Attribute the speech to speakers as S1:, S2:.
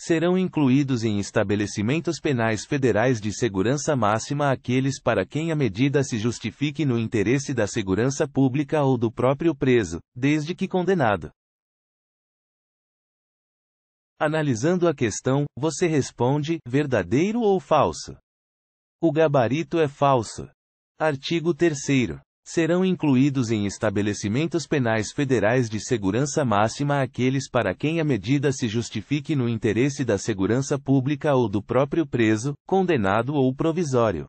S1: serão incluídos em estabelecimentos penais federais de segurança máxima aqueles para quem a medida se justifique no interesse da segurança pública ou do próprio preso, desde que condenado. Analisando a questão, você responde: verdadeiro ou falso? O gabarito é falso. Artigo 3 serão incluídos em estabelecimentos penais federais de segurança máxima aqueles para quem a medida se justifique no interesse da segurança pública ou do próprio preso, condenado ou provisório.